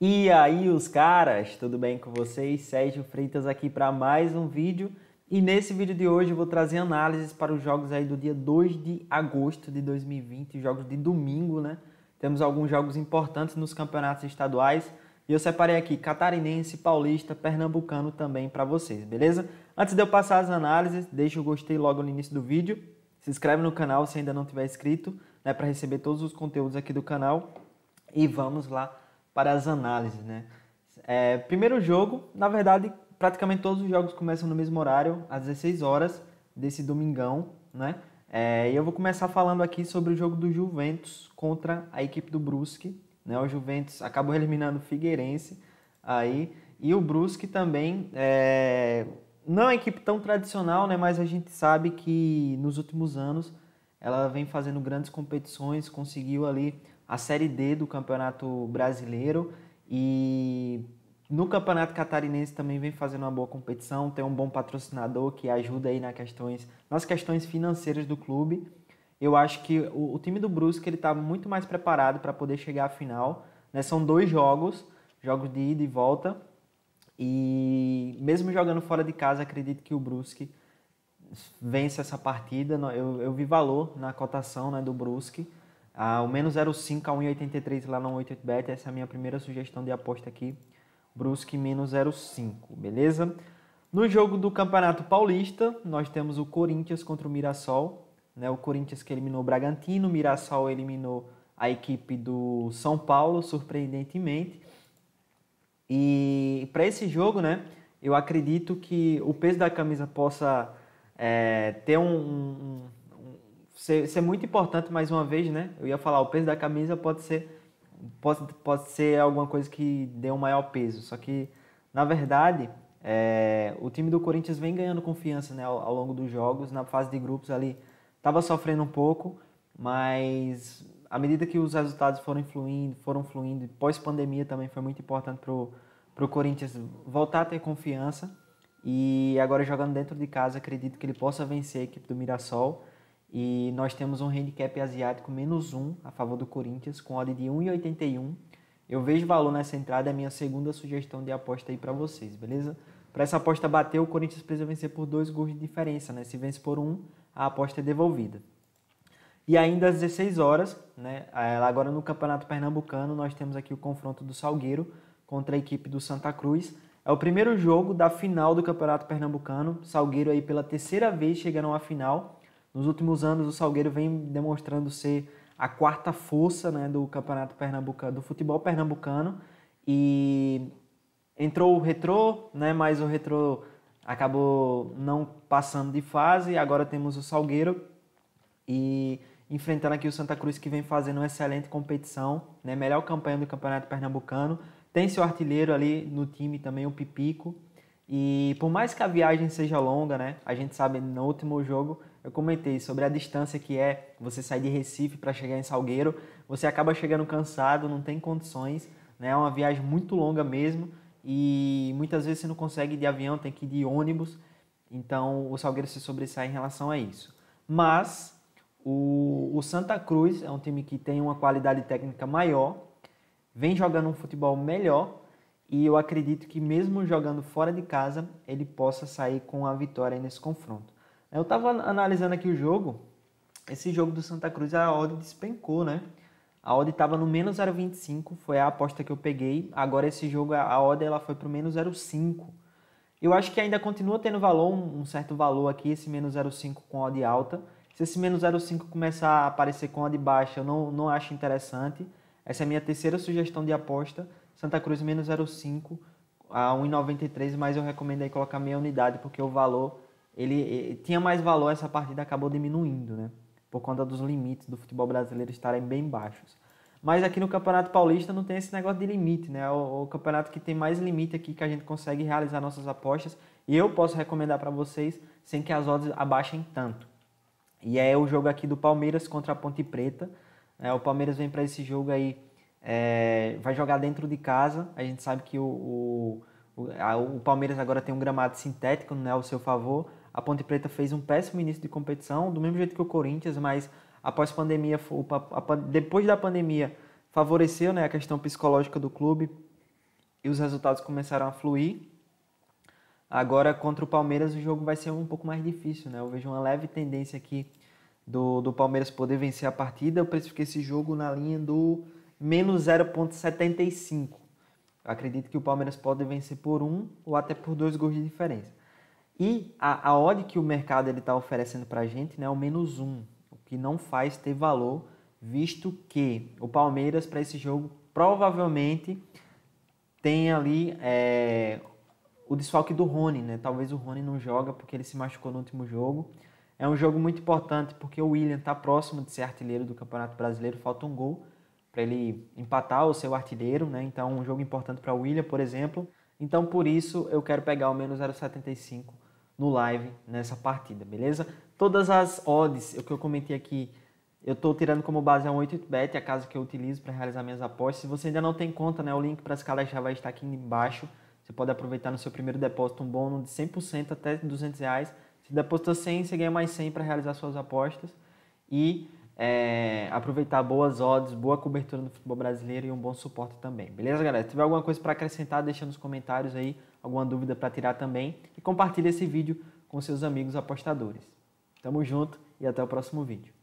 E aí, os caras, tudo bem com vocês? Sérgio Freitas aqui para mais um vídeo. E nesse vídeo de hoje eu vou trazer análises para os jogos aí do dia 2 de agosto de 2020, jogos de domingo, né? Temos alguns jogos importantes nos campeonatos estaduais. E eu separei aqui catarinense, paulista, pernambucano também para vocês, beleza? Antes de eu passar as análises, deixa o gostei logo no início do vídeo. Se inscreve no canal se ainda não tiver inscrito, né, para receber todos os conteúdos aqui do canal. E vamos lá para as análises, né? É, primeiro jogo, na verdade, praticamente todos os jogos começam no mesmo horário, às 16 horas desse domingão, né? É, e eu vou começar falando aqui sobre o jogo do Juventus contra a equipe do Brusque. Né? O Juventus acabou eliminando o Figueirense aí e o Brusque também é, não é uma equipe tão tradicional, né? Mas a gente sabe que nos últimos anos ela vem fazendo grandes competições, conseguiu ali a Série D do Campeonato Brasileiro e no Campeonato Catarinense também vem fazendo uma boa competição, tem um bom patrocinador que ajuda aí nas questões, nas questões financeiras do clube. Eu acho que o, o time do Brusque ele está muito mais preparado para poder chegar à final. Né? São dois jogos, jogos de ida e volta. E mesmo jogando fora de casa, acredito que o Brusque vence essa partida. Eu, eu vi valor na cotação né, do Brusque. Ah, o menos 0,5 a 1,83 lá no 188bet, essa é a minha primeira sugestão de aposta aqui. Brusque menos 0,5, beleza? No jogo do Campeonato Paulista, nós temos o Corinthians contra o Mirassol. Né? O Corinthians que eliminou o Bragantino, o Mirassol eliminou a equipe do São Paulo, surpreendentemente. E para esse jogo, né, eu acredito que o peso da camisa possa é, ter um, um ser, ser muito importante mais uma vez, né? Eu ia falar, o peso da camisa pode ser pode, pode ser alguma coisa que dê um maior peso. Só que, na verdade, é, o time do Corinthians vem ganhando confiança né, ao, ao, longo dos jogos. Na fase de grupos ali, estava sofrendo um pouco, mas à medida que os resultados foram fluindo, foram fluindo, pós-pandemia também foi muito importante para o Corinthians voltar a ter confiança. E agora jogando dentro de casa, acredito que ele possa vencer a equipe do Mirassol. E nós temos um handicap asiático menos 1 a favor do Corinthians, com odd de 1,81. Eu vejo valor nessa entrada, é a minha segunda sugestão de aposta aí para vocês, beleza? Para essa aposta bater, o Corinthians precisa vencer por dois gols de diferença, né? Se vence por um, a aposta é devolvida. E ainda às 16 horas, né? É, agora no Campeonato Pernambucano, nós temos aqui o confronto do Salgueiro contra a equipe do Santa Cruz. É o primeiro jogo da final do Campeonato Pernambucano. Salgueiro aí pela terceira vez chegaram à final nos últimos anos, o Salgueiro vem demonstrando ser a quarta força né, do campeonato pernambucano, do futebol pernambucano. E entrou o Retrô, né, mas o Retrô acabou não passando de fase. Agora temos o Salgueiro e enfrentando aqui o Santa Cruz que vem fazendo uma excelente competição, né, melhor campanha do campeonato pernambucano. Tem seu artilheiro ali no time também, o Pipico. E por mais que a viagem seja longa, né, a gente sabe no último jogo eu comentei sobre a distância que é você sair de Recife para chegar em Salgueiro, você acaba chegando cansado, não tem condições, né? É uma viagem muito longa mesmo e muitas vezes você não consegue ir de avião, tem que ir de ônibus. Então o Salgueiro se sobressai em relação a isso. Mas o, o Santa Cruz é um time que tem uma qualidade técnica maior, vem jogando um futebol melhor e eu acredito que mesmo jogando fora de casa ele possa sair com a vitória nesse confronto. Eu estava analisando aqui o jogo, esse jogo do Santa Cruz, a odd despencou, né? A odd estava no menos 0,25, foi a aposta que eu peguei. Agora esse jogo, a odd ela foi para o menos 0,5. Eu acho que ainda continua tendo valor, um certo valor aqui, esse menos 0,5 com odd alta. Se esse menos 0,5 começar a aparecer com odd baixa, eu não, não acho interessante. Essa é a minha terceira sugestão de aposta. Santa Cruz menos 0,5 a 1,93, mas eu recomendo aí colocar meia unidade, porque o valor ele, ele tinha mais valor, essa partida acabou diminuindo, né? Por conta dos limites do futebol brasileiro estarem bem baixos. Mas aqui no Campeonato Paulista não tem esse negócio de limite, né? É o, o campeonato que tem mais limite aqui que a gente consegue realizar nossas apostas e eu posso recomendar para vocês sem que as odds abaixem tanto. E é o jogo aqui do Palmeiras contra a Ponte Preta. É, o Palmeiras vem para esse jogo aí, é, vai jogar dentro de casa. A gente sabe que o, o, o, a, o Palmeiras agora tem um gramado sintético né, ao seu favor. A Ponte Preta fez um péssimo início de competição, do mesmo jeito que o Corinthians, mas após pandemia, depois da pandemia, favoreceu né, a questão psicológica do clube e os resultados começaram a fluir. Agora, contra o Palmeiras, o jogo vai ser um pouco mais difícil. Né? Eu vejo uma leve tendência aqui do, do Palmeiras poder vencer a partida. Eu precifiquei esse jogo na linha do menos 0,75. Acredito que o Palmeiras pode vencer por um ou até por dois gols de diferença. E a, a odd que o mercado está oferecendo para a gente né, é o menos um, o que não faz ter valor, visto que o Palmeiras para esse jogo provavelmente tem ali é, o desfalque do Rony, né? Talvez o Rony não joga porque ele se machucou no último jogo. É um jogo muito importante porque o William está próximo de ser artilheiro do Campeonato Brasileiro, falta um gol para ele empatar o seu artilheiro, né? Então, um jogo importante para o William, por exemplo. Então, por isso, eu quero pegar o menos 0,75 no live nessa partida, beleza? Todas as odds o que eu comentei aqui, eu estou tirando como base a 188bet, a casa que eu utilizo para realizar minhas apostas. Se você ainda não tem conta, né, o link para se cadastrar vai estar aqui embaixo. Você pode aproveitar no seu primeiro depósito um bônus de 100% até 200 reais. Se depositou 100, você ganha mais 100 para realizar suas apostas. E é, aproveitar boas odds, boa cobertura no futebol brasileiro e um bom suporte também. Beleza, galera? Se tiver alguma coisa para acrescentar, deixa nos comentários aí, alguma dúvida para tirar também e compartilha esse vídeo com seus amigos apostadores. Tamo junto e até o próximo vídeo.